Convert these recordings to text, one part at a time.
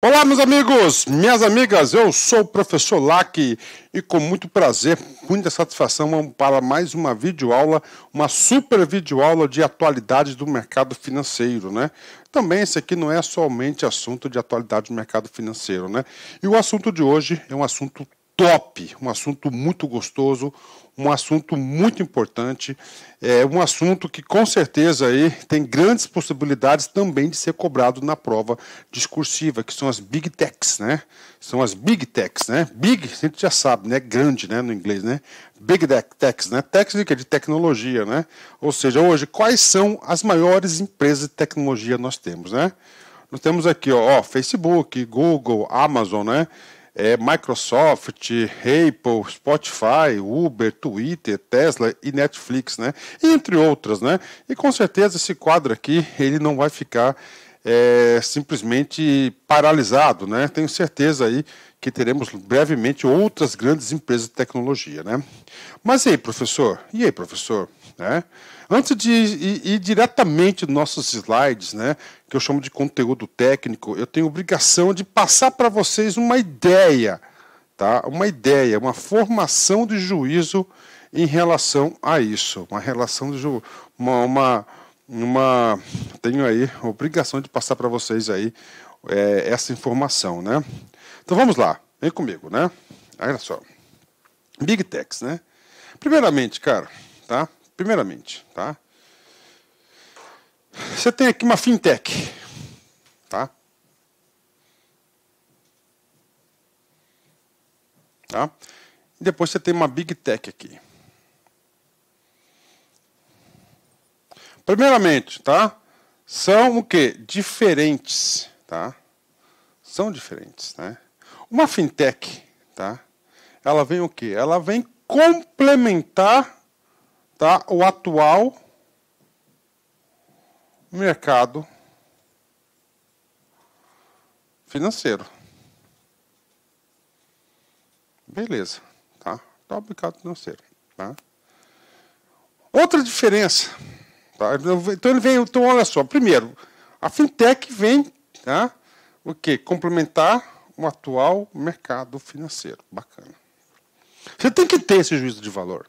Olá, meus amigos, minhas amigas, eu sou o professor Lac e com muito prazer, muita satisfação, vamos para mais uma videoaula, uma super videoaula de atualidades do mercado financeiro, né? Também esse aqui não é somente assunto de atualidade do mercado financeiro, né? E o assunto de hoje é um assunto top, um assunto muito gostoso, um assunto muito importante, é um assunto que com certeza aí tem grandes possibilidades também de ser cobrado na prova discursiva, que são as big techs, né? São as big techs, né? Big, a gente já sabe, né? Grande, né? No inglês, né? Big techs, né? Técnica de tecnologia, né? Ou seja, hoje quais são as maiores empresas de tecnologia nós temos, né? Nós temos aqui, ó, ó Facebook, Google, Amazon, né? é, Microsoft, Apple, Spotify, Uber, Twitter, Tesla e Netflix, né? Entre outras, né? E com certeza esse quadro aqui ele não vai ficar é, simplesmente paralisado, né? Tenho certeza aí que teremos brevemente outras grandes empresas de tecnologia, né? Mas e aí, professor? E aí, professor? Né? Antes de ir, ir diretamente nos nossos slides, né, que eu chamo de conteúdo técnico, eu tenho obrigação de passar para vocês uma ideia, tá? uma ideia, uma formação de juízo em relação a isso. Uma relação de uma, uma, uma, Tenho aí obrigação de passar para vocês aí é, essa informação. Né? Então vamos lá, vem comigo, né? Olha só. Big Techs, né? Primeiramente, cara, tá? Primeiramente, tá? Você tem aqui uma fintech, tá? Tá? E depois você tem uma big tech aqui. Primeiramente, tá? São o que? Diferentes, tá? São diferentes, né? Uma fintech, tá? Ela vem o que? Ela vem complementar tá? O atual mercado financeiro. Beleza, tá? Tá o mercado financeiro, tá? Outra diferença, tá? Então ele vem, então olha só, primeiro, a fintech vem, tá? O que? Complementar o atual mercado financeiro. Bacana. Você tem que ter esse juízo de valor.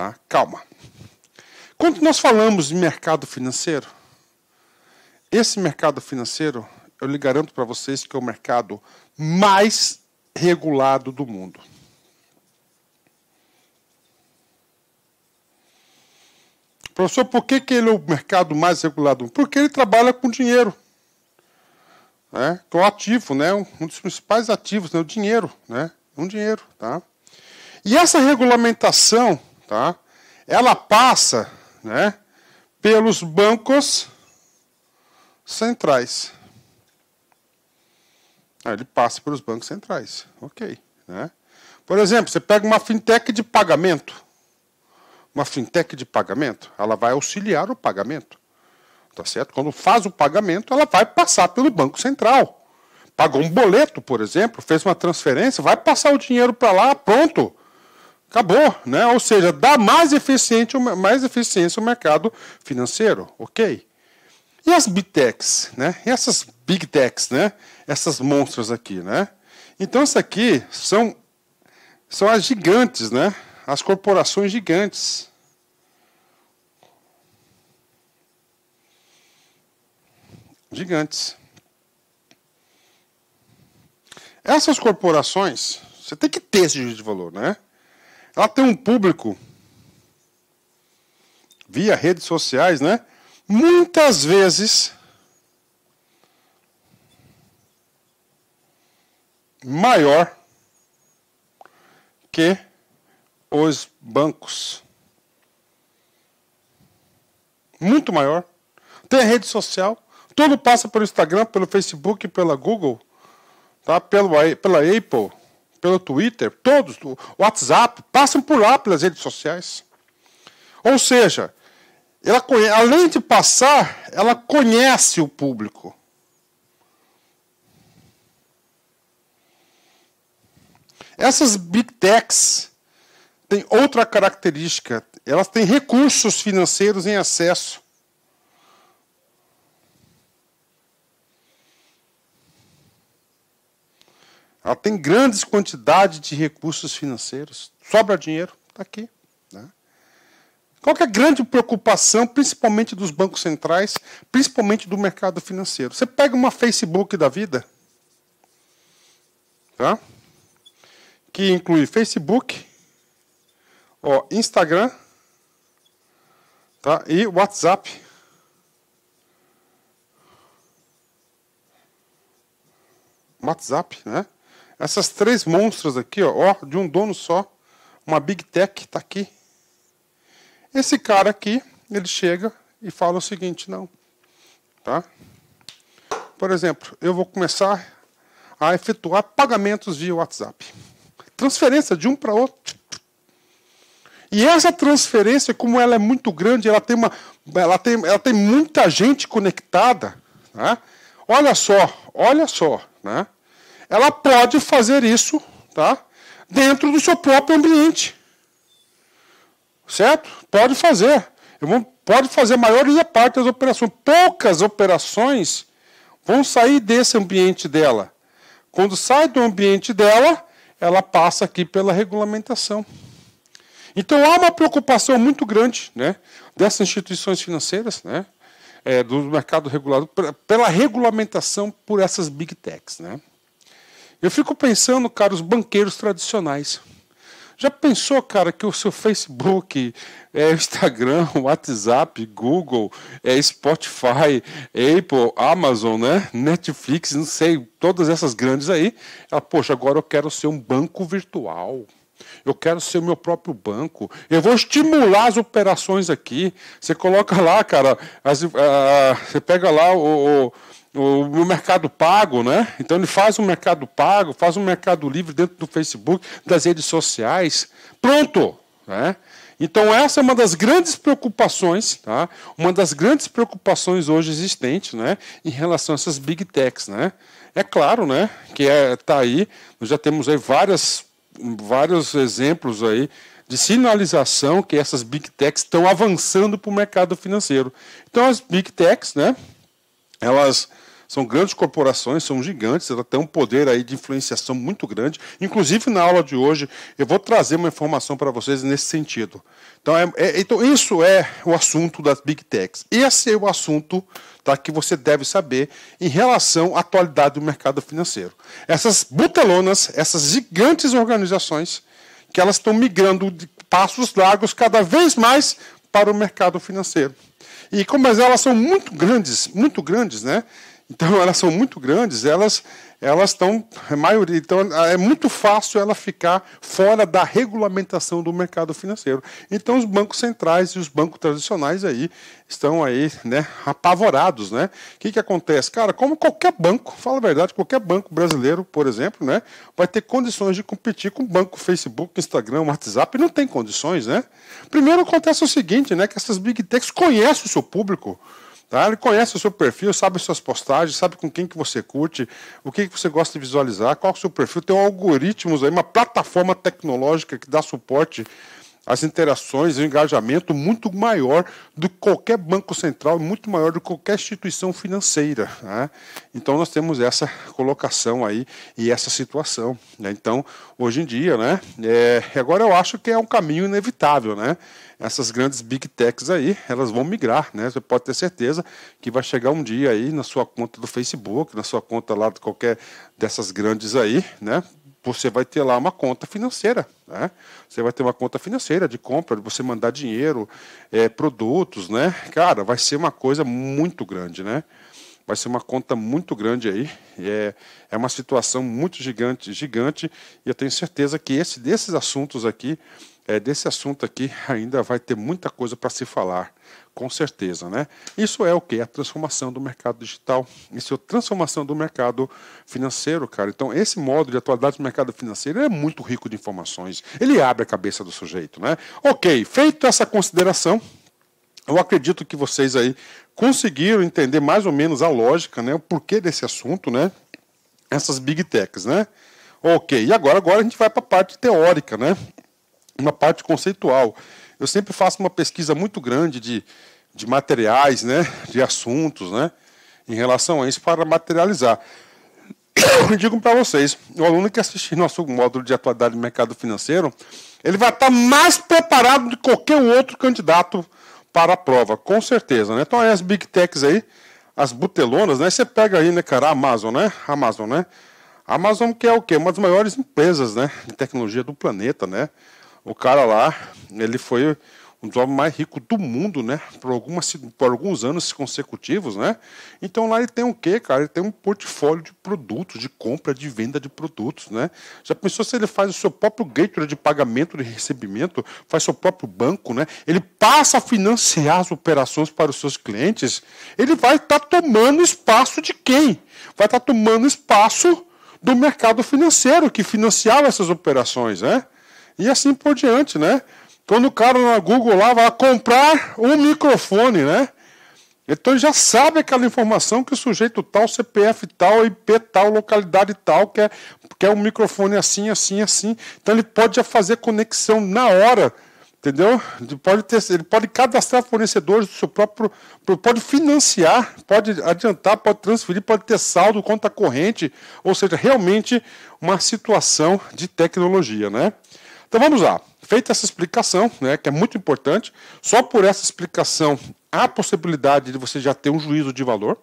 Tá? Calma. Quando nós falamos de mercado financeiro, esse mercado financeiro, eu lhe garanto para vocês que é o mercado mais regulado do mundo. Professor, por que, que ele é o mercado mais regulado? Porque ele trabalha com dinheiro. Né? Que é ativo, né? um dos principais ativos, né? o dinheiro. Né? Um dinheiro. Tá? E essa regulamentação tá? ela passa né, pelos bancos centrais. Ah, ele passa pelos bancos centrais. Ok. Né? Por exemplo, você pega uma fintech de pagamento. Uma fintech de pagamento, ela vai auxiliar o pagamento. Tá certo? Quando faz o pagamento, ela vai passar pelo Banco Central. Pagou um boleto, por exemplo, fez uma transferência, vai passar o dinheiro para lá, pronto. Acabou, né? Ou seja, dá mais, eficiente, mais eficiência ao mercado financeiro, ok? E as big techs, né? E essas big techs, né? Essas monstras aqui, né? Então, isso aqui são, são as gigantes, né? As corporações gigantes. Gigantes. Essas corporações, você tem que ter esse juízo de valor, né? Ela tem um público via redes sociais, né? Muitas vezes maior que os bancos. Muito maior. Tem a rede social. Tudo passa pelo Instagram, pelo Facebook, pela Google, tá? pelo, pela Apple pelo Twitter, todos, o WhatsApp, passam por lá pelas redes sociais. Ou seja, ela além de passar, ela conhece o público. Essas big techs têm outra característica, elas têm recursos financeiros em acesso Ela tem grandes quantidades de recursos financeiros. Sobra dinheiro, está aqui. Né? Qual é a grande preocupação, principalmente dos bancos centrais, principalmente do mercado financeiro? Você pega uma Facebook da vida, tá? que inclui Facebook, ó, Instagram tá? e WhatsApp. WhatsApp, né? Essas três monstras aqui, ó, ó, de um dono só, uma big tech tá aqui. Esse cara aqui, ele chega e fala o seguinte, não, tá? Por exemplo, eu vou começar a efetuar pagamentos via WhatsApp. Transferência de um para outro. E essa transferência, como ela é muito grande, ela tem, uma, ela tem, ela tem muita gente conectada. Né? Olha só, olha só. Né? Ela pode fazer isso tá? dentro do seu próprio ambiente. Certo? Pode fazer. pode fazer a maioria parte das operações. Poucas operações vão sair desse ambiente dela. Quando sai do ambiente dela, ela passa aqui pela regulamentação. Então há uma preocupação muito grande né, dessas instituições financeiras, né, é, do mercado regulado, pela regulamentação por essas big techs. Né. Eu fico pensando, cara, os banqueiros tradicionais. Já pensou, cara, que o seu Facebook, é, Instagram, WhatsApp, Google, é, Spotify, Apple, Amazon, né? Netflix, não sei, todas essas grandes aí. Ela, poxa, agora eu quero ser um banco virtual. Eu quero ser o meu próprio banco. Eu vou estimular as operações aqui. Você coloca lá, cara, as, uh, você pega lá o, o o, o, mercado pago, né? Então ele faz um mercado pago, faz um mercado livre dentro do Facebook, das redes sociais. Pronto! Né? Então essa é uma das grandes preocupações, tá? Uma das grandes preocupações hoje existentes, né? Em relação a essas big techs, né? É claro, né? Que é tá aí. Nós já temos aí várias, vários exemplos aí de sinalização que essas big techs estão avançando para o mercado financeiro. Então as big techs, né? elas são grandes corporações, são gigantes, elas têm um poder aí de influenciação muito grande. Inclusive, na aula de hoje, eu vou trazer uma informação para vocês nesse sentido. Então, é, é, então, isso é o assunto das Big Techs. Esse é o assunto tá, que você deve saber em relação à atualidade do mercado financeiro. Essas butelonas, essas gigantes organizações, que elas estão migrando de passos largos cada vez mais para o mercado financeiro. E como elas são muito grandes, muito grandes, né? Então elas são muito grandes, elas elas estão é maioria, então é muito fácil ela ficar fora da regulamentação do mercado financeiro. Então os bancos centrais e os bancos tradicionais aí estão aí, né, apavorados, né? O que que acontece? Cara, como qualquer banco, fala a verdade, qualquer banco brasileiro, por exemplo, né, vai ter condições de competir com o banco Facebook, Instagram, WhatsApp, não tem condições, né? Primeiro acontece o seguinte, né, que essas big techs conhecem o seu público. Tá? Ele conhece o seu perfil, sabe suas postagens, sabe com quem que você curte, o que, que você gosta de visualizar, qual é o seu perfil. Tem um algoritmos aí, uma plataforma tecnológica que dá suporte as interações e o engajamento muito maior do que qualquer banco central, muito maior do que qualquer instituição financeira. Né? Então nós temos essa colocação aí e essa situação. Né? Então, hoje em dia, né? É, agora eu acho que é um caminho inevitável, né? Essas grandes big techs aí, elas vão migrar, né? Você pode ter certeza que vai chegar um dia aí na sua conta do Facebook, na sua conta lá de qualquer dessas grandes aí, né? você vai ter lá uma conta financeira. Né? Você vai ter uma conta financeira de compra, de você mandar dinheiro, é, produtos, né? Cara, vai ser uma coisa muito grande, né? Vai ser uma conta muito grande aí. É, é uma situação muito gigante, gigante. E eu tenho certeza que esse, desses assuntos aqui, é, desse assunto aqui, ainda vai ter muita coisa para se falar com certeza. Né? Isso é o que? A transformação do mercado digital, isso é a transformação do mercado financeiro, cara. Então, esse modo de atualidade do mercado financeiro é muito rico de informações. Ele abre a cabeça do sujeito. Né? Ok, feito essa consideração, eu acredito que vocês aí conseguiram entender mais ou menos a lógica, né? o porquê desse assunto, né? essas big techs. Né? Ok, e agora, agora a gente vai para a parte teórica, né? uma parte conceitual. Eu sempre faço uma pesquisa muito grande de, de materiais, né, de assuntos, né, em relação a isso para materializar. Eu digo para vocês, o aluno que assistir nosso módulo de atualidade do mercado financeiro, ele vai estar mais preparado do que qualquer outro candidato para a prova, com certeza, né? Então, as big techs aí, as butelonas, né? Você pega aí, né, cara, a Amazon, né? Amazon, né? A Amazon que é o quê? Uma das maiores empresas, né, de tecnologia do planeta, né? o cara lá, ele foi um dos homens mais ricos do mundo, né? Por, algumas, por alguns anos consecutivos, né? Então lá ele tem o quê, cara? Ele tem um portfólio de produtos, de compra, de venda de produtos, né? Já pensou se ele faz o seu próprio gateway de pagamento, de recebimento, faz seu próprio banco, né? Ele passa a financiar as operações para os seus clientes. Ele vai estar tá tomando espaço de quem? Vai estar tá tomando espaço do mercado financeiro que financiava essas operações, né? e assim por diante, né? Quando o cara na Google lá vai comprar um microfone, né? Então ele já sabe aquela informação que o sujeito tal, CPF tal, IP tal, localidade tal, quer, quer um microfone assim, assim, assim. Então ele pode já fazer conexão na hora, entendeu? Ele pode, ter, ele pode cadastrar fornecedores do seu próprio. Pode financiar, pode adiantar, pode transferir, pode ter saldo, conta corrente. Ou seja, realmente uma situação de tecnologia, né? Então vamos lá. Feita essa explicação, né, que é muito importante, só por essa explicação há possibilidade de você já ter um juízo de valor.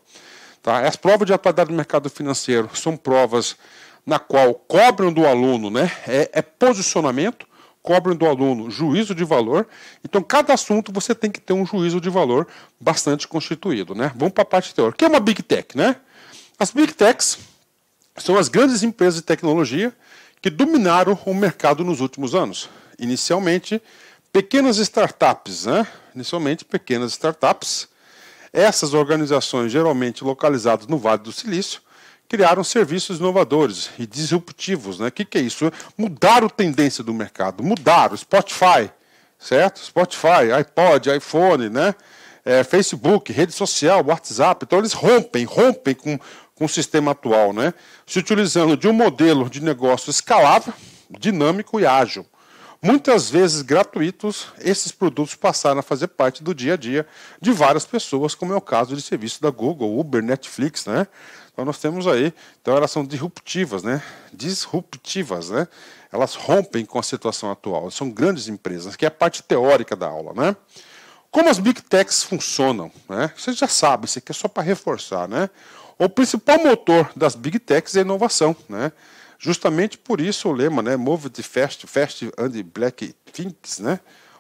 Tá? As provas de atualidade do mercado financeiro são provas na qual cobram do aluno né, é, é posicionamento, cobram do aluno juízo de valor. Então, cada assunto você tem que ter um juízo de valor bastante constituído. Né? Vamos para a parte teórica. O que é uma Big Tech? Né? As Big Techs são as grandes empresas de tecnologia que dominaram o mercado nos últimos anos. Inicialmente, pequenas startups, né? inicialmente pequenas startups. Essas organizações, geralmente localizadas no Vale do Silício, criaram serviços inovadores e disruptivos. O né? que, que é isso? Mudaram a tendência do mercado, mudaram. Spotify, certo? Spotify, iPod, iPhone, né? É, Facebook, rede social, WhatsApp. Então eles rompem, rompem com com o sistema atual, né? se utilizando de um modelo de negócio escalável, dinâmico e ágil. Muitas vezes gratuitos, esses produtos passaram a fazer parte do dia a dia de várias pessoas, como é o caso de serviços da Google, Uber, Netflix, né? Então nós temos aí, então elas são disruptivas, né? Disruptivas, né? Elas rompem com a situação atual. São grandes empresas, que é a parte teórica da aula, né? Como as big techs funcionam, né? Vocês já sabem, isso aqui é só para reforçar, né? O principal motor das big techs é a inovação, né? Justamente por isso o lema, né? Move de fast, fast and black things, né?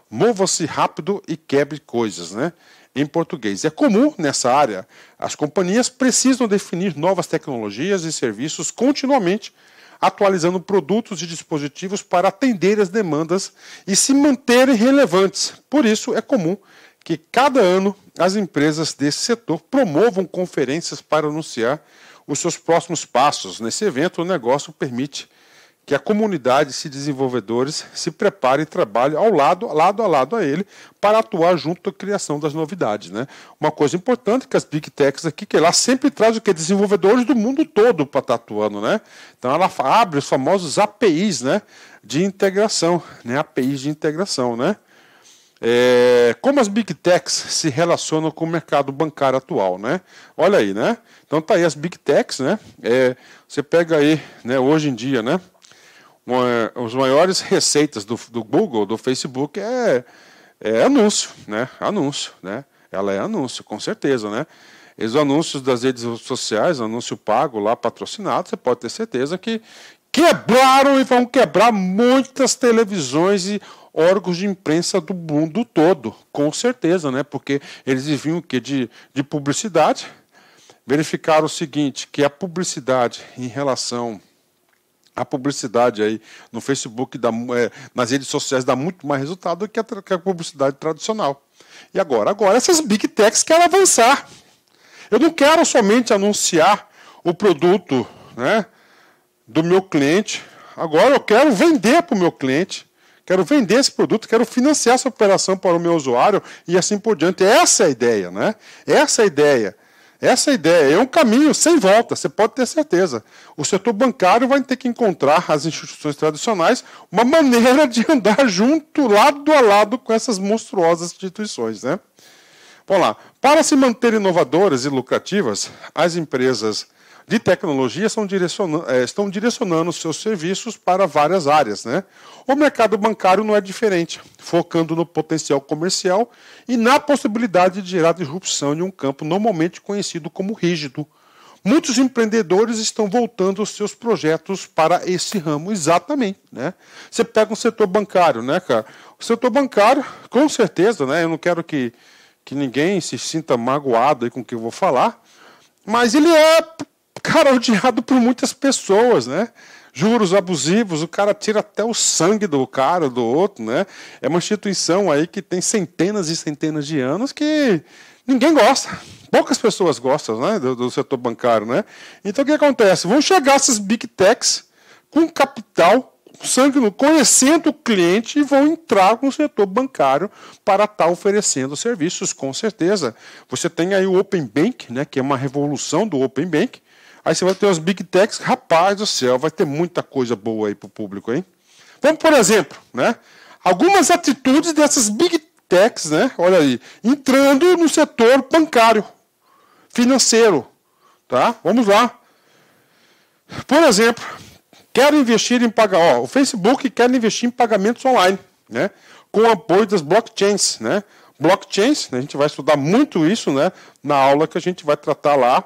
Mova-se rápido e quebre coisas, né? Em português. É comum nessa área, as companhias precisam definir novas tecnologias e serviços continuamente, atualizando produtos e dispositivos para atender as demandas e se manterem relevantes. Por isso, é comum que cada ano as empresas desse setor promovam conferências para anunciar os seus próximos passos. Nesse evento, o negócio permite que a comunidade de desenvolvedores se prepare e trabalhe ao lado, lado a lado a ele, para atuar junto à criação das novidades. Né? Uma coisa importante é que as Big Techs aqui, que lá sempre traz o que? Desenvolvedores do mundo todo para estar tá atuando. Né? Então ela abre os famosos APIs né? de integração, né? APIs de integração. Né? É, como as big techs se relacionam com o mercado bancário atual, né? Olha aí, né? Então tá aí as big techs, né? É, você pega aí, né? Hoje em dia, né? Uma, os maiores receitas do, do Google, do Facebook é, é, anúncio, né? Anúncio, né? Ela é anúncio, com certeza, né? E os anúncios das redes sociais, anúncio pago lá, patrocinado, você pode ter certeza que quebraram e vão quebrar muitas televisões e órgãos de imprensa do mundo todo, com certeza, né? Porque eles viviam o quê? De, de publicidade. Verificaram o seguinte, que a publicidade em relação à publicidade aí no Facebook, dá, é, nas redes sociais, dá muito mais resultado do que a, que a publicidade tradicional. E agora? Agora essas big techs querem avançar. Eu não quero somente anunciar o produto né, do meu cliente. Agora eu quero vender para o meu cliente quero vender esse produto, quero financiar essa operação para o meu usuário e assim por diante. Essa é a ideia, né? Essa é a ideia. Essa é ideia é um caminho sem volta, você pode ter certeza. O setor bancário vai ter que encontrar as instituições tradicionais uma maneira de andar junto, lado a lado com essas monstruosas instituições, né? Vamos lá. Para se manter inovadoras e lucrativas, as empresas de tecnologia são eh, estão direcionando seus serviços para várias áreas. Né? O mercado bancário não é diferente, focando no potencial comercial e na possibilidade de gerar disrupção em um campo normalmente conhecido como rígido. Muitos empreendedores estão voltando os seus projetos para esse ramo, exatamente. Né? Você pega o um setor bancário, né, cara? O setor bancário, com certeza, né? Eu não quero que, que ninguém se sinta magoado com o que eu vou falar, mas ele é cara odiado por muitas pessoas, né? Juros abusivos, o cara tira até o sangue do cara, do outro, né? É uma instituição aí que tem centenas e centenas de anos que ninguém gosta. Poucas pessoas gostam né, do, do setor bancário, né? Então o que acontece? Vão chegar essas big techs com capital sangue no conhecendo o cliente e vão entrar com o setor bancário para estar tá oferecendo serviços, com certeza. Você tem aí o Open Bank, né, que é uma revolução do Open Bank, Aí você vai ter umas big techs, rapaz do céu, vai ter muita coisa boa aí para o público, hein? Vamos, por exemplo, né? Algumas atitudes dessas big techs, né? Olha aí, entrando no setor bancário, financeiro, tá? Vamos lá. Por exemplo, quero investir em pagar, ó, o Facebook quer investir em pagamentos online, né? Com o apoio das blockchains, né? Blockchains, né? a gente vai estudar muito isso, né? Na aula que a gente vai tratar lá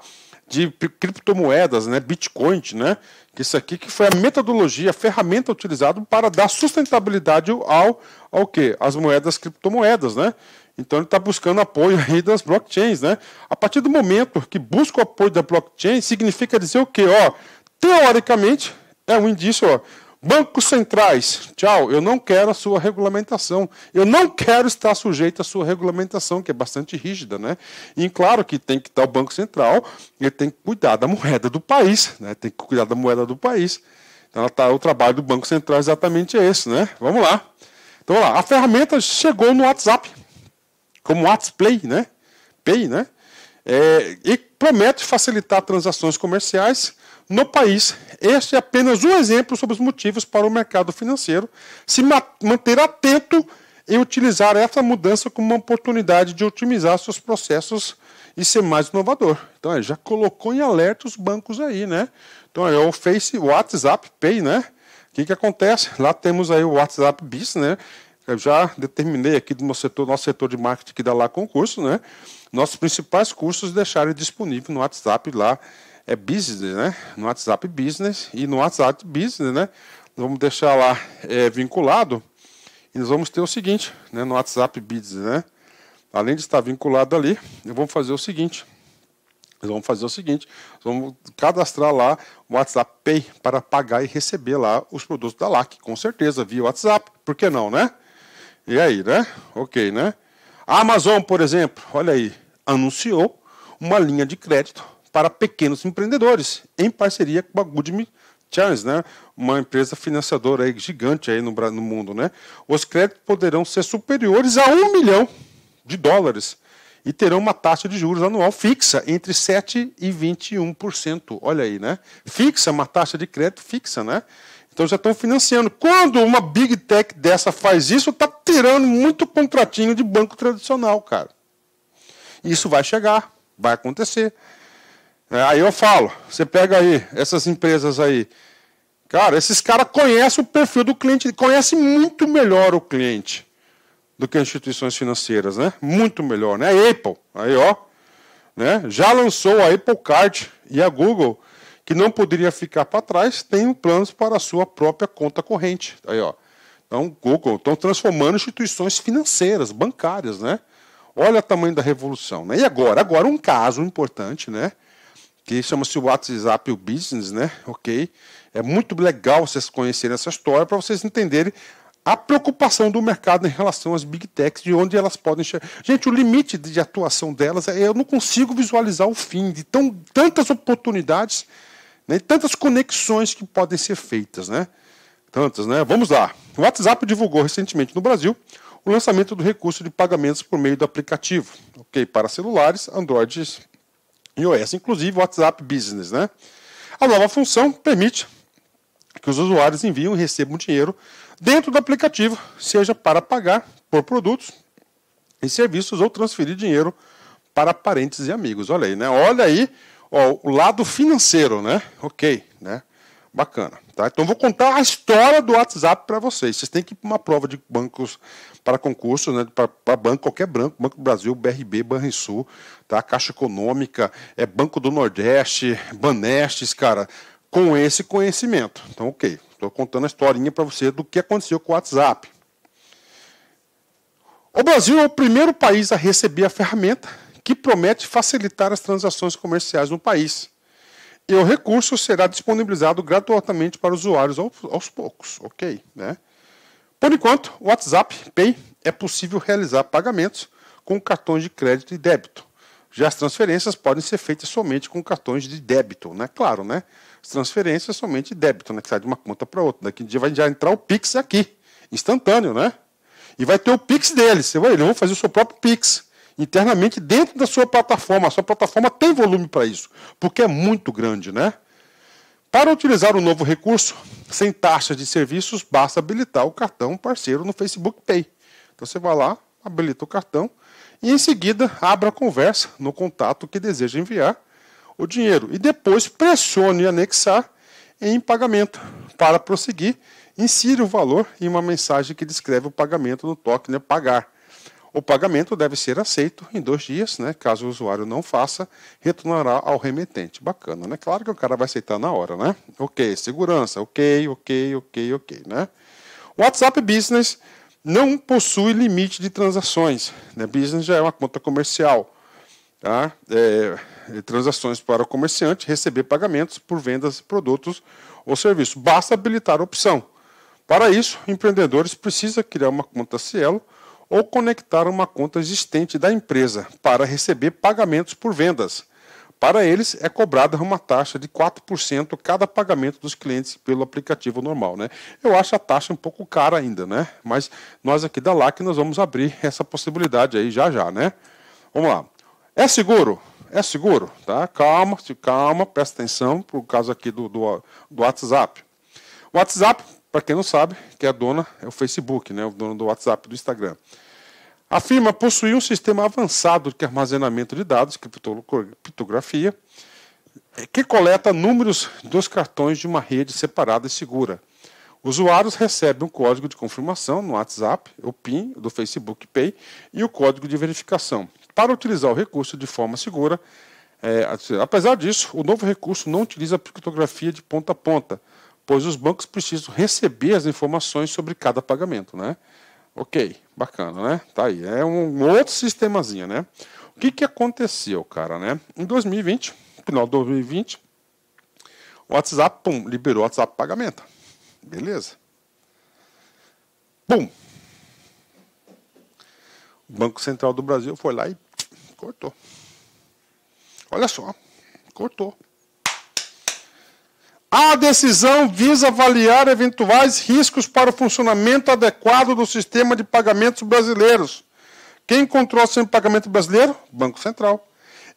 de criptomoedas, né, Bitcoin, né, que isso aqui que foi a metodologia, a ferramenta utilizada para dar sustentabilidade ao, ao quê? As moedas criptomoedas, né? Então ele está buscando apoio aí das blockchains, né? A partir do momento que busca o apoio da blockchain, significa dizer o quê? Ó, teoricamente é um indício, ó, Bancos centrais, tchau, eu não quero a sua regulamentação. Eu não quero estar sujeito à sua regulamentação, que é bastante rígida, né? E claro que tem que estar o Banco Central, ele tem que cuidar da moeda do país, né? Tem que cuidar da moeda do país. Então, tá, o trabalho do Banco Central é exatamente é esse, né? Vamos lá. Então, vamos lá. A ferramenta chegou no WhatsApp, como WhatsApp Play, né? Pay, né? É, e promete facilitar transações comerciais no país. Este é apenas um exemplo sobre os motivos para o mercado financeiro se ma manter atento e utilizar essa mudança como uma oportunidade de otimizar seus processos e ser mais inovador. Então, ele já colocou em alerta os bancos aí, né? Então, é o Face, o WhatsApp Pay, né? O que, que acontece? Lá temos aí o WhatsApp Business, né? Eu já determinei aqui do nosso setor, nosso setor de marketing que dá lá concurso, né? Nossos principais cursos deixarem disponível no WhatsApp lá é business, né? No WhatsApp business e no WhatsApp business, né? Vamos deixar lá é, vinculado e nós vamos ter o seguinte, né? No WhatsApp business, né? Além de estar vinculado ali, eu vou fazer o seguinte. Nós vamos fazer o seguinte, vamos cadastrar lá o WhatsApp Pay para pagar e receber lá os produtos da LAC, com certeza, via WhatsApp, por que não, né? E aí, né? Ok, né? A Amazon, por exemplo, olha aí, anunciou uma linha de crédito para pequenos empreendedores, em parceria com a Goodman Challenge, né? uma empresa financiadora aí, gigante aí no, no mundo. Né? Os créditos poderão ser superiores a um milhão de dólares e terão uma taxa de juros anual fixa entre 7% e 21%. Olha aí, né? Fixa, uma taxa de crédito fixa, né? Então já estão financiando. Quando uma big tech dessa faz isso, está tirando muito contratinho de banco tradicional, cara. Isso vai chegar, vai acontecer. É, aí eu falo, você pega aí essas empresas aí. Cara, esses caras conhecem o perfil do cliente, conhecem muito melhor o cliente do que instituições financeiras, né? Muito melhor, né? A Apple, aí ó, né? Já lançou a Apple Card e a Google, que não poderia ficar para trás, tem planos para a sua própria conta corrente. Aí ó. Então, Google estão transformando instituições financeiras, bancárias, né? Olha o tamanho da revolução, né? E agora, agora um caso importante, né? que chama-se WhatsApp Business, né? Ok? É muito legal vocês conhecerem essa história para vocês entenderem a preocupação do mercado em relação às big techs, de onde elas podem chegar. Gente, o limite de atuação delas, é eu não consigo visualizar o fim de tão, tantas oportunidades, né, tantas conexões que podem ser feitas, né? Tantas, né? Vamos lá. O WhatsApp divulgou recentemente no Brasil o lançamento do recurso de pagamentos por meio do aplicativo, ok, para celulares, Androids iOS, inclusive WhatsApp Business. Né? A nova função permite que os usuários enviem e recebam dinheiro dentro do aplicativo, seja para pagar por produtos e serviços ou transferir dinheiro para parentes e amigos. Olha aí, né? Olha aí ó, o lado financeiro, né? Ok, né? Bacana. Tá? Então vou contar a história do WhatsApp para vocês. Vocês têm que ir para uma prova de bancos para concurso, né? para banco, qualquer banco, Banco do Brasil, BRB, Banrisul, tá? Caixa Econômica, é Banco do Nordeste, Banestes, cara, com esse conhecimento. Então, ok, estou contando a historinha para você do que aconteceu com o WhatsApp. O Brasil é o primeiro país a receber a ferramenta que promete facilitar as transações comerciais no país. E o recurso será disponibilizado gratuitamente para usuários aos, aos poucos, ok? Né? Por enquanto, o WhatsApp Pay é possível realizar pagamentos com cartões de crédito e débito. Já as transferências podem ser feitas somente com cartões de débito, né? Claro, né? As transferências somente débito, né? Que sai de uma conta para outra. Daqui a dia vai já entrar o Pix aqui, instantâneo, né? E vai ter o Pix deles. Eles vão fazer o seu próprio Pix internamente dentro da sua plataforma. A sua plataforma tem volume para isso, porque é muito grande, né? Para utilizar o novo recurso, sem taxas de serviços, basta habilitar o cartão parceiro no Facebook Pay. Então você vai lá, habilita o cartão e em seguida abra a conversa no contato que deseja enviar o dinheiro e depois pressione anexar em pagamento. Para prosseguir, insira o valor em uma mensagem que descreve o pagamento no toque, né, pagar. O pagamento deve ser aceito em dois dias, né? Caso o usuário não faça, retornará ao remetente. Bacana, né? Claro que o cara vai aceitar na hora, né? Ok, segurança, ok, ok, ok, ok, né? WhatsApp Business não possui limite de transações. Né? Business já é uma conta comercial. Tá? É, é transações para o comerciante receber pagamentos por vendas, produtos ou serviços. Basta habilitar a opção. Para isso, empreendedores precisam criar uma conta Cielo ou conectar uma conta existente da empresa para receber pagamentos por vendas. Para eles, é cobrada uma taxa de 4% cada pagamento dos clientes pelo aplicativo normal. Né? Eu acho a taxa um pouco cara ainda, né? Mas nós aqui da LAC nós vamos abrir essa possibilidade aí já já, né? Vamos lá. É seguro? É seguro, tá? Calma, calma, presta atenção por causa aqui do, do, do WhatsApp. O WhatsApp para quem não sabe, que é a dona é o Facebook, né, o dono do WhatsApp, do Instagram. A firma possui um sistema avançado de armazenamento de dados, criptografia, eh, que coleta números dos cartões de uma rede separada e segura. Usuários recebem um código de confirmação no WhatsApp, o PIN do Facebook Pay e o código de verificação. Para utilizar o recurso de forma segura, é, apesar disso, o novo recurso não utiliza criptografia de ponta a ponta, pois os bancos precisam receber as informações sobre cada pagamento, né? Ok, bacana, né? Tá aí, é um outro sistemazinho, né? O que, que aconteceu, cara, né? Em 2020, final de 2020, o WhatsApp, pum, liberou o WhatsApp pagamento. Beleza. Pum. O Banco Central do Brasil foi lá e cortou. Olha só, cortou. A decisão visa avaliar eventuais riscos para o funcionamento adequado do sistema de pagamentos brasileiros. Quem controla o sistema de pagamento brasileiro? Banco Central.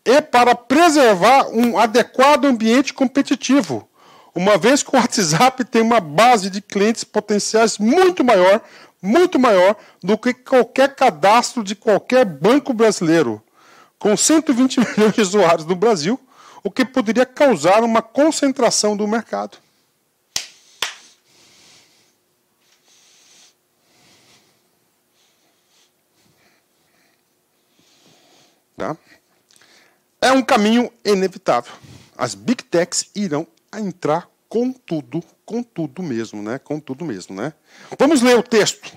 E para preservar um adequado ambiente competitivo, uma vez que o WhatsApp tem uma base de clientes potenciais muito maior, muito maior do que qualquer cadastro de qualquer banco brasileiro. Com 120 milhões de usuários no Brasil, o que poderia causar uma concentração do mercado. Tá? É um caminho inevitável. As big techs irão entrar com tudo, com tudo mesmo, né? Com tudo mesmo, né? Vamos ler o texto.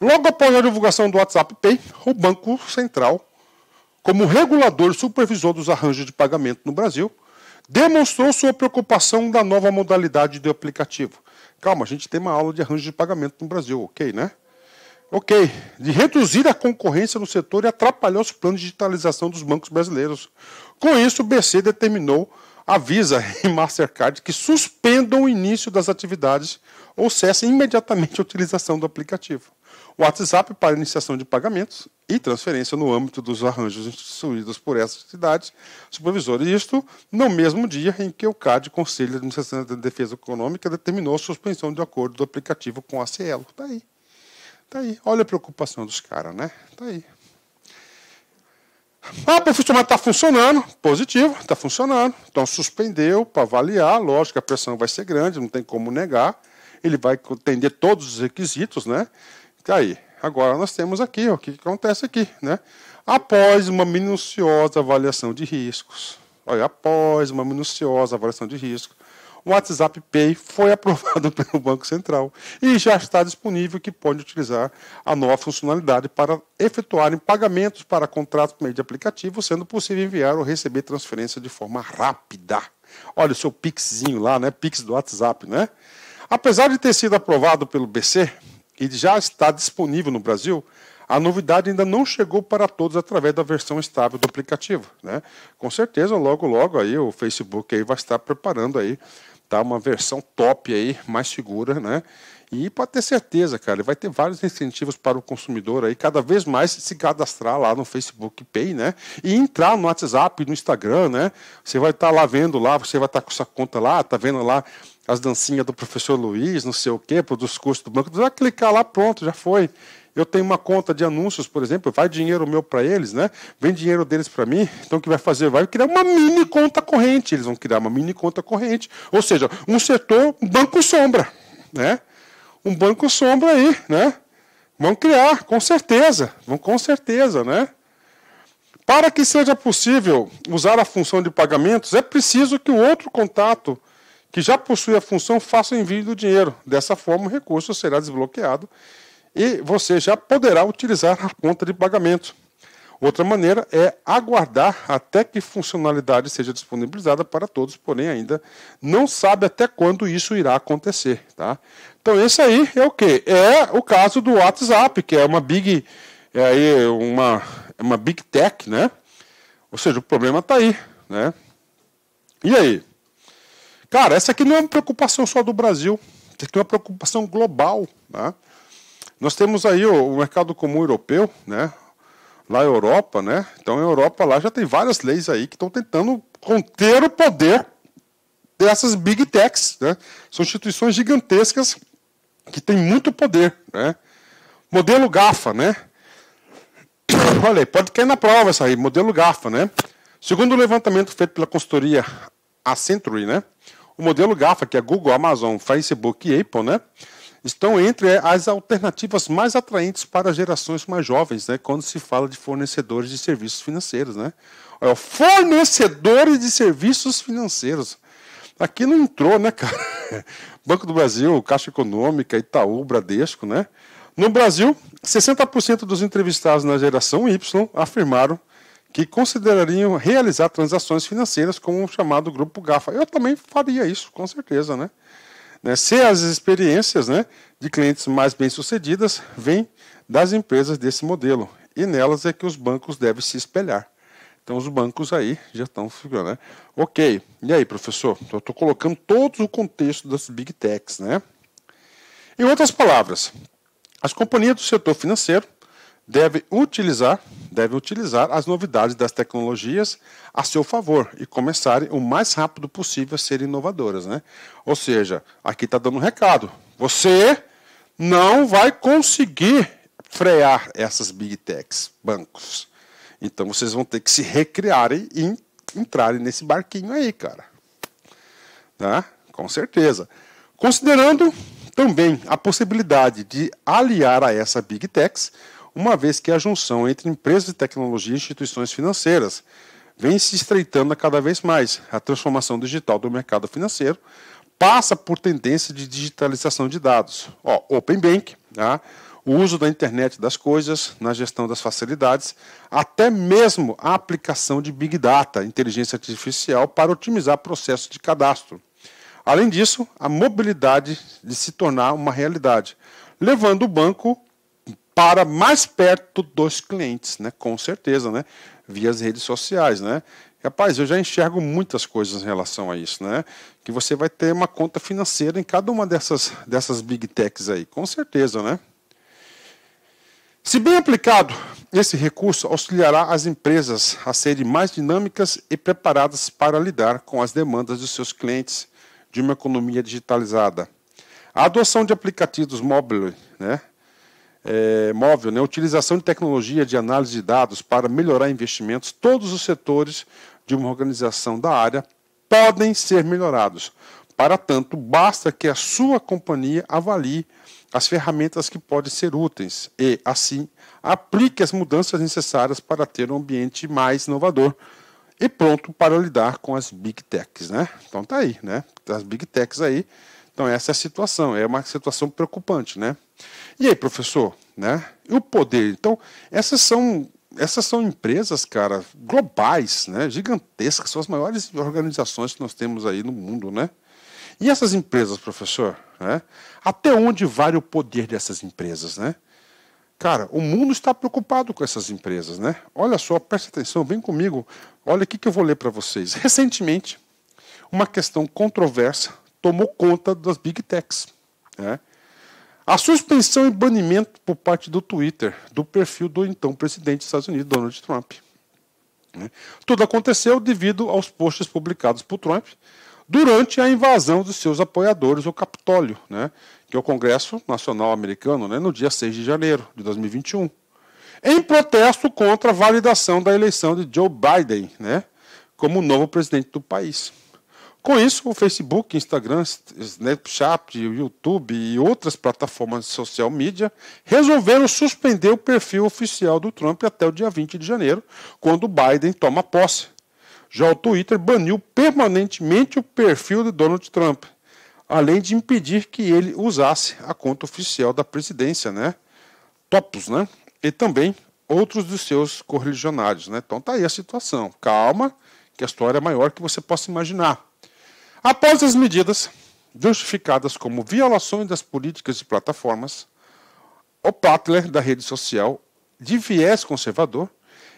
Logo após a divulgação do WhatsApp Pay, o Banco Central como regulador supervisor dos arranjos de pagamento no Brasil, demonstrou sua preocupação da nova modalidade de aplicativo. Calma, a gente tem uma aula de arranjo de pagamento no Brasil, ok, né? Ok. De reduzir a concorrência no setor e atrapalhar os planos de digitalização dos bancos brasileiros. Com isso, o BC determinou a Visa e Mastercard que suspendam o início das atividades ou cessem imediatamente a utilização do aplicativo. O WhatsApp para iniciação de pagamentos, e transferência no âmbito dos arranjos instituídos por essas cidades supervisores Isto no mesmo dia em que o CAD, Conselho de Administração da Defesa Econômica, determinou a suspensão de acordo do aplicativo com a Cielo. Está aí. Está aí. Olha a preocupação dos caras, né? Está aí. Ah, professor, mas está funcionando. Positivo, está funcionando. Então suspendeu para avaliar. Lógico que a pressão vai ser grande, não tem como negar. Ele vai atender todos os requisitos, né? Está aí. Agora nós temos aqui ó, o que acontece aqui, né? Após uma minuciosa avaliação de riscos, olha, após uma minuciosa avaliação de risco, o WhatsApp Pay foi aprovado pelo Banco Central e já está disponível que pode utilizar a nova funcionalidade para efetuarem pagamentos para contratos por meio de aplicativo, sendo possível enviar ou receber transferência de forma rápida. Olha o seu Pixzinho lá, né? Pix do WhatsApp, né? Apesar de ter sido aprovado pelo BC, e já está disponível no Brasil, a novidade ainda não chegou para todos através da versão estável do aplicativo. Né? Com certeza, logo, logo aí o Facebook aí vai estar preparando aí tá, uma versão top aí, mais segura, né? E pode ter certeza, cara, vai ter vários incentivos para o consumidor aí cada vez mais se cadastrar lá no Facebook Pay, né? E entrar no WhatsApp, no Instagram, né? Você vai estar tá lá vendo lá, você vai estar tá com sua conta lá, tá vendo lá as dancinhas do professor Luiz, não sei o quê, dos cursos do banco. Vai clicar lá, pronto, já foi. Eu tenho uma conta de anúncios, por exemplo, vai dinheiro meu para eles, né? Vem dinheiro deles para mim. Então o que vai fazer? Vai criar uma mini conta corrente. Eles vão criar uma mini conta corrente. Ou seja, um setor banco sombra, né? um banco sombra aí, né? Vão criar, com certeza, vão com certeza, né? Para que seja possível usar a função de pagamentos, é preciso que o outro contato que já possui a função faça o envio do dinheiro. Dessa forma, o recurso será desbloqueado e você já poderá utilizar a conta de pagamento. Outra maneira é aguardar até que funcionalidade seja disponibilizada para todos, porém ainda não sabe até quando isso irá acontecer, tá? Então esse aí é o que é o caso do WhatsApp, que é uma big é aí uma é uma big tech, né? Ou seja, o problema está aí, né? E aí? Cara, essa aqui não é uma preocupação só do Brasil, isso aqui é uma preocupação global, né? Nós temos aí o, mercado comum europeu, né? na é Europa, né? Então a Europa lá já tem várias leis aí que estão tentando conter o poder dessas big techs, né? São instituições gigantescas que têm muito poder, né? Modelo GAFA, né? Olha aí, pode cair na prova essa aí, modelo GAFA, né? Segundo o levantamento feito pela consultoria A Century, né? O modelo GAFA, que é Google, Amazon, Facebook e Apple, né? estão entre é, as alternativas mais atraentes para gerações mais jovens, né, quando se fala de fornecedores de serviços financeiros. Né? É fornecedores de serviços financeiros. Aqui não entrou, né, cara? Banco do Brasil, Caixa Econômica, Itaú, Bradesco, né? No Brasil, 60% dos entrevistados na geração Y afirmaram que considerariam realizar transações financeiras com o chamado grupo GAFA. Eu também faria isso, com certeza, né? Né? Se as experiências né, de clientes mais bem-sucedidas vêm das empresas desse modelo, e nelas é que os bancos devem se espelhar. Então os bancos aí já estão figurando, né? Ok, e aí professor? Eu estou colocando todo o contexto das big techs, né? Em outras palavras, as companhias do setor financeiro devem utilizar devem utilizar as novidades das tecnologias a seu favor e começarem o mais rápido possível a ser inovadoras. Né? Ou seja, aqui está dando um recado: você não vai conseguir frear essas big techs, bancos. Então vocês vão ter que se recriarem e entrarem nesse barquinho aí, cara. Tá? Com certeza. Considerando também a possibilidade de aliar a essa big techs uma vez que a junção entre empresas de tecnologia e instituições financeiras vem se estreitando cada vez mais. A transformação digital do mercado financeiro passa por tendência de digitalização de dados. Ó, open Bank, tá? o uso da internet das coisas na gestão das facilidades, até mesmo a aplicação de Big Data, inteligência artificial, para otimizar processos de cadastro. Além disso, a mobilidade de se tornar uma realidade, levando o banco para mais perto dos clientes, né? Com certeza, né? Via as redes sociais, né? Rapaz, eu já enxergo muitas coisas em relação a isso, né? Que você vai ter uma conta financeira em cada uma dessas, dessas big techs aí, com certeza, né? Se bem aplicado, esse recurso auxiliará as empresas a serem mais dinâmicas e preparadas para lidar com as demandas dos seus clientes de uma economia digitalizada. A adoção de aplicativos móveis, né? é, móvel, né? utilização de tecnologia de análise de dados para melhorar investimentos, todos os setores de uma organização da área podem ser melhorados. Para tanto, basta que a sua companhia avalie as ferramentas que podem ser úteis e, assim, aplique as mudanças necessárias para ter um ambiente mais inovador e pronto para lidar com as big techs, né? Então tá aí, né? As big techs aí então, essa é a situação, é uma situação preocupante, né? E aí, professor, né? E o poder? Então, essas são essas são empresas, cara, globais, né? Gigantescas, são as maiores organizações que nós temos aí no mundo, né? E essas empresas, professor, né? Até onde vai o poder dessas empresas, né? Cara, o mundo está preocupado com essas empresas, né? Olha só, preste atenção, vem comigo. Olha o que, que eu vou ler para vocês. Recentemente, uma questão controversa tomou conta das big techs. Né? A suspensão e banimento por parte do Twitter do perfil do então presidente dos Estados Unidos, Donald Trump. Né? Tudo aconteceu devido aos posts publicados por Trump durante a invasão dos seus apoiadores ao Capitólio, né? que é o Congresso Nacional Americano, né? no dia 6 de janeiro de 2021, em protesto contra a validação da eleição de Joe Biden né? como novo presidente do país. Com isso, o Facebook, Instagram, Snapchat, YouTube e outras plataformas de social media resolveram suspender o perfil oficial do Trump até o dia 20 de janeiro, quando Biden toma posse. Já o Twitter baniu permanentemente o perfil de Donald Trump, além de impedir que ele usasse a conta oficial da presidência, né? Topos, né? E também outros dos seus correligionários, né? Então tá aí a situação. Calma, que a história é maior que você possa imaginar. Após as medidas, justificadas como violações das políticas de plataformas, o Platler da rede social de viés conservador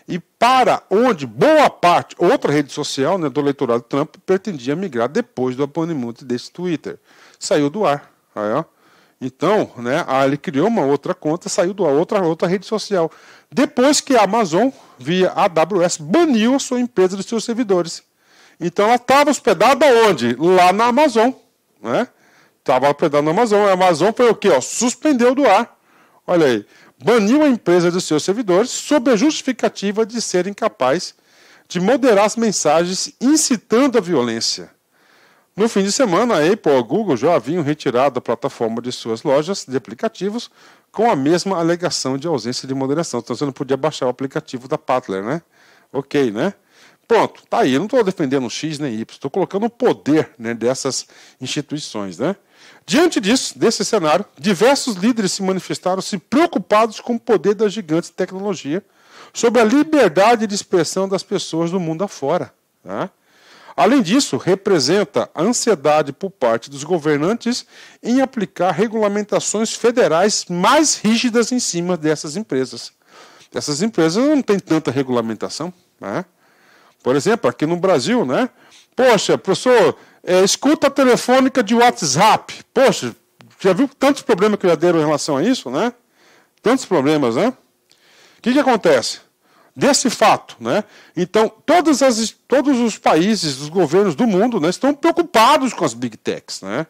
e para onde boa parte, outra rede social né, do eleitorado Trump pretendia migrar depois do abandono desse Twitter. Saiu do ar. Aí, ó. Então, né, ele criou uma outra conta, saiu do ar, outra, outra rede social. Depois que a Amazon, via AWS, baniu a sua empresa dos seus servidores. Então ela estava hospedada onde? Lá na Amazon. Né? Estava hospedada na Amazon. A Amazon foi o quê? Ó, suspendeu do ar. Olha aí. Baniu a empresa dos seus servidores sob a justificativa de ser incapaz de moderar as mensagens incitando a violência. No fim de semana, a Apple e a Google já haviam retirado a plataforma de suas lojas de aplicativos com a mesma alegação de ausência de moderação. Então você não podia baixar o aplicativo da Patler, né? Ok, né? Pronto, tá aí. Eu não estou defendendo X nem Y, estou colocando o poder né, dessas instituições. Né? Diante disso, desse cenário, diversos líderes se manifestaram se preocupados com o poder das gigantes de tecnologia sobre a liberdade de expressão das pessoas do mundo afora. Né? Além disso, representa a ansiedade por parte dos governantes em aplicar regulamentações federais mais rígidas em cima dessas empresas. Essas empresas não têm tanta regulamentação. Né? Por exemplo, aqui no Brasil, né? Poxa, professor, é, escuta telefônica de WhatsApp. Poxa, já viu tantos problemas que já deram em relação a isso, né? Tantos problemas, né? O que, que acontece? Desse fato, né? Então, todas as, todos os países, os governos do mundo, né, estão preocupados com as big techs, né?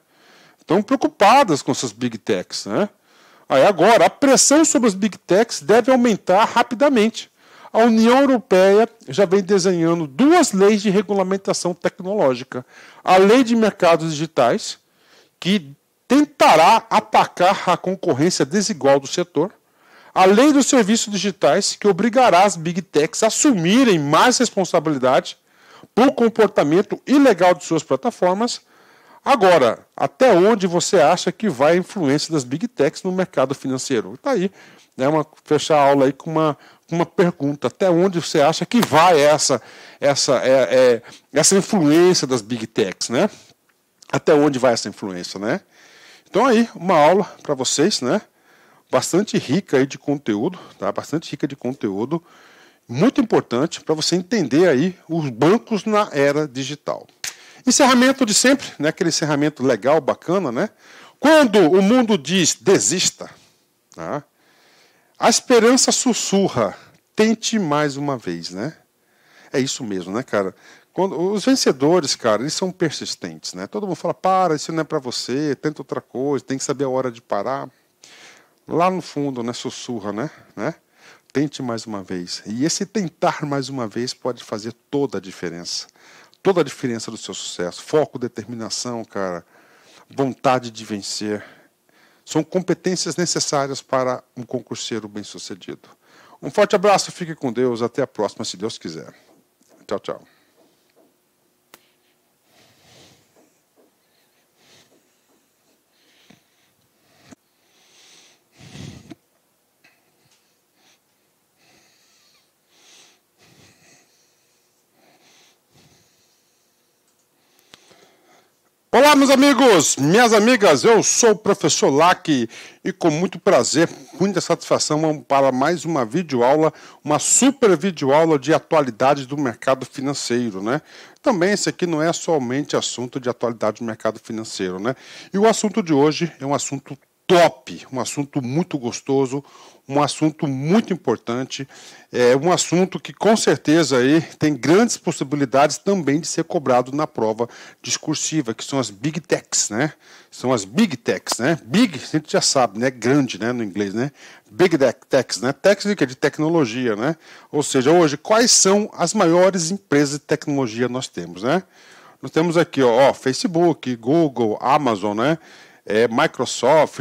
Estão preocupadas com essas big techs, né? Aí agora, a pressão sobre as big techs deve aumentar rapidamente a União Europeia já vem desenhando duas leis de regulamentação tecnológica. A Lei de Mercados Digitais, que tentará atacar a concorrência desigual do setor. A lei dos serviços digitais, que obrigará as big techs a assumirem mais responsabilidade por comportamento ilegal de suas plataformas. Agora, até onde você acha que vai a influência das big techs no mercado financeiro? Está aí, né, uma, fechar a aula aí com uma, uma pergunta. Até onde você acha que vai essa, essa, é, é, essa influência das big techs? Né? Até onde vai essa influência? Né? Então aí, uma aula para vocês, né? bastante rica aí de conteúdo, tá? bastante rica de conteúdo, muito importante para você entender aí os bancos na era digital. Encerramento de sempre, né? aquele encerramento legal, bacana, né? Quando o mundo diz desista, tá? a esperança sussurra, tente mais uma vez, né? É isso mesmo, né, cara? Quando, os vencedores, cara, eles são persistentes, né? Todo mundo fala, para, isso não é para você, tenta outra coisa, tem que saber a hora de parar. Lá no fundo, né, sussurra, né? né? Tente mais uma vez. E esse tentar mais uma vez pode fazer toda a diferença toda a diferença do seu sucesso. Foco, determinação, cara, vontade de vencer. São competências necessárias para um concurseiro bem-sucedido. Um forte abraço, fique com Deus, até a próxima, se Deus quiser. Tchau, tchau. Olá, meus amigos, minhas amigas, eu sou o professor Lack e com muito prazer, muita satisfação, vamos para mais uma videoaula, uma super videoaula de atualidades do mercado financeiro, né? Também esse aqui não é somente assunto de atualidade do mercado financeiro, né? E o assunto de hoje é um assunto top, um assunto muito gostoso, um assunto muito importante, é um assunto que com certeza aí tem grandes possibilidades também de ser cobrado na prova discursiva, que são as big techs, né? São as big techs, né? Big, a gente já sabe, né? Grande, né? No inglês, né? Big techs, né? Técnica de tecnologia, né? Ou seja, hoje quais são as maiores empresas de tecnologia nós temos, né? Nós temos aqui, ó, ó Facebook, Google, Amazon, né? é, Microsoft,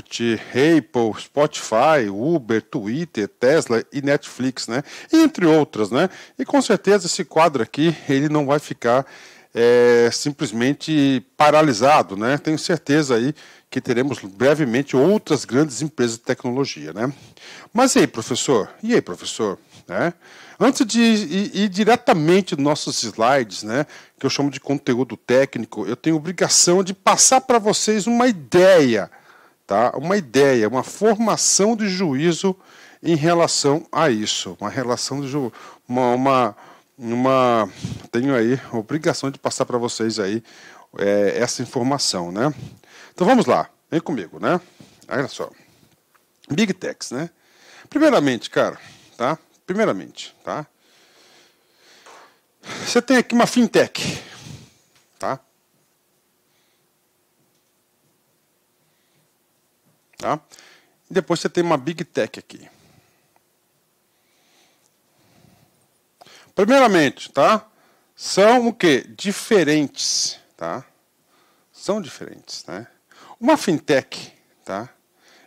Apple, Spotify, Uber, Twitter, Tesla e Netflix, né? Entre outras, né? E com certeza esse quadro aqui ele não vai ficar é, simplesmente paralisado, né? Tenho certeza aí que teremos brevemente outras grandes empresas de tecnologia, né? Mas e aí, professor? E aí, professor? Né? Antes de ir, ir diretamente nos nossos slides, né, que eu chamo de conteúdo técnico, eu tenho obrigação de passar para vocês uma ideia, tá? Uma ideia, uma formação de juízo em relação a isso, uma relação de juízo, uma, uma, uma tenho aí obrigação de passar para vocês aí é, essa informação, né? Então vamos lá, vem comigo, né? Olha só, Big Techs, né? Primeiramente, cara, tá? Primeiramente, tá? Você tem aqui uma fintech, tá? Tá? E depois você tem uma big tech aqui. Primeiramente, tá? São o que? Diferentes, tá? São diferentes, né? Uma fintech, tá?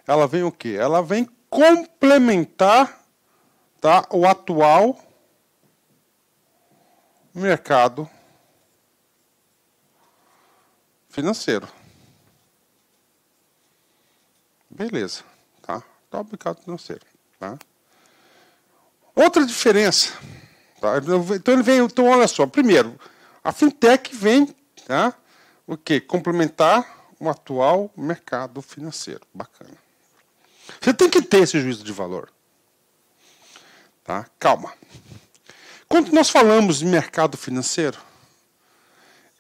Ela vem o que? Ela vem complementar tá? o atual mercado financeiro. Beleza, tá? tá? o mercado financeiro, tá? Outra diferença, tá? Então ele vem, então olha só, primeiro, a fintech vem, tá? O que? Complementar o atual mercado financeiro. Bacana. Você tem que ter esse juízo de valor. Tá? Calma. Quando nós falamos de mercado financeiro,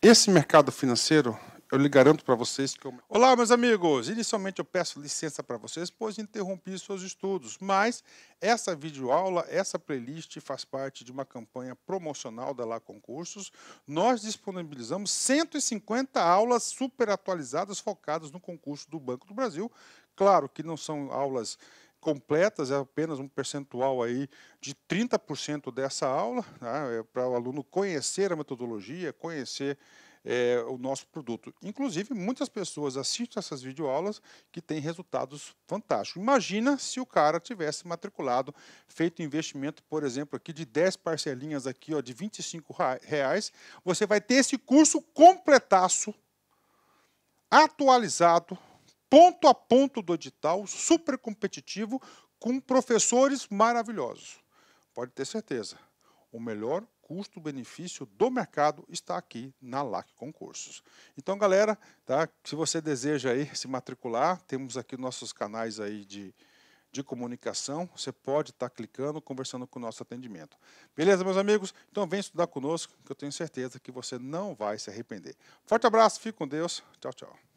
esse mercado financeiro, eu lhe garanto para vocês que eu... Olá, meus amigos! Inicialmente eu peço licença para vocês, pois interrompi seus estudos, mas essa videoaula, essa playlist faz parte de uma campanha promocional da Lá Concursos. Nós disponibilizamos 150 aulas super atualizadas focadas no concurso do Banco do Brasil. Claro que não são aulas completas, é apenas um percentual aí de 30% dessa aula, né, para o aluno conhecer a metodologia, conhecer é, o nosso produto. Inclusive, muitas pessoas assistem essas videoaulas que têm resultados fantásticos. Imagina se o cara tivesse matriculado, feito investimento, por exemplo, aqui de 10 parcelinhas aqui, ó, de 25 reais, você vai ter esse curso completaço, atualizado, ponto a ponto do edital, super competitivo, com professores maravilhosos. Pode ter certeza, o melhor custo-benefício do mercado está aqui na LAC Concursos. Então, galera, tá? se você deseja aí se matricular, temos aqui nossos canais aí de, de comunicação, você pode estar tá clicando, conversando com o nosso atendimento. Beleza, meus amigos? Então vem estudar conosco, que eu tenho certeza que você não vai se arrepender. Forte abraço, fique com Deus. Tchau, tchau.